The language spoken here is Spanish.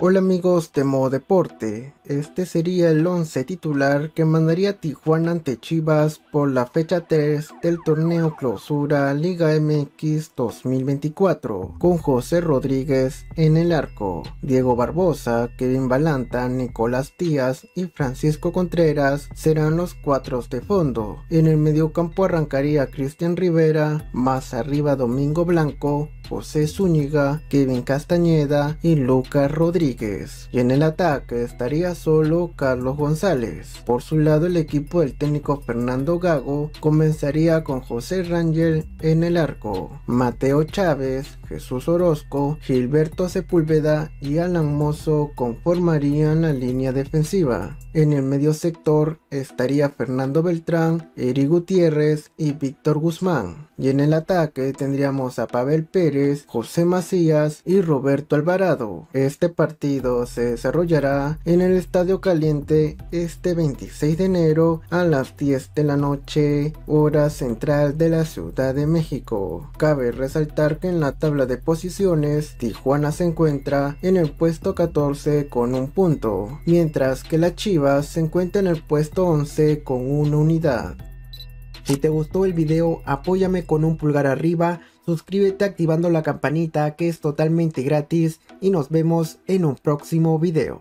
Hola amigos de Modo Deporte, este sería el 11 titular que mandaría Tijuana ante Chivas por la fecha 3 del torneo clausura Liga MX 2024, con José Rodríguez en el arco, Diego Barbosa, Kevin Balanta, Nicolás Díaz y Francisco Contreras serán los cuatro de fondo. En el mediocampo arrancaría Cristian Rivera, más arriba Domingo Blanco, José Zúñiga, Kevin Castañeda y Lucas Rodríguez. Y en el ataque estaría solo Carlos González. Por su lado, el equipo del técnico Fernando Gago comenzaría con José Rangel en el arco, Mateo Chávez, Jesús Orozco, Gilberto Sepúlveda y Alan Mozo conformarían la línea defensiva. En el medio sector estaría Fernando Beltrán, Eri Gutiérrez y Víctor Guzmán. Y en el ataque tendríamos a Pavel Pérez, José Macías y Roberto Alvarado. Este partido se desarrollará en el Estadio Caliente este 26 de enero a las 10 de la noche, hora central de la Ciudad de México. Cabe resaltar que en la tabla de posiciones, Tijuana se encuentra en el puesto 14 con un punto, mientras que la Chivas se encuentra en el puesto 11 con una unidad. Si te gustó el video, apóyame con un pulgar arriba, suscríbete activando la campanita que es totalmente gratis y nos vemos en un próximo video.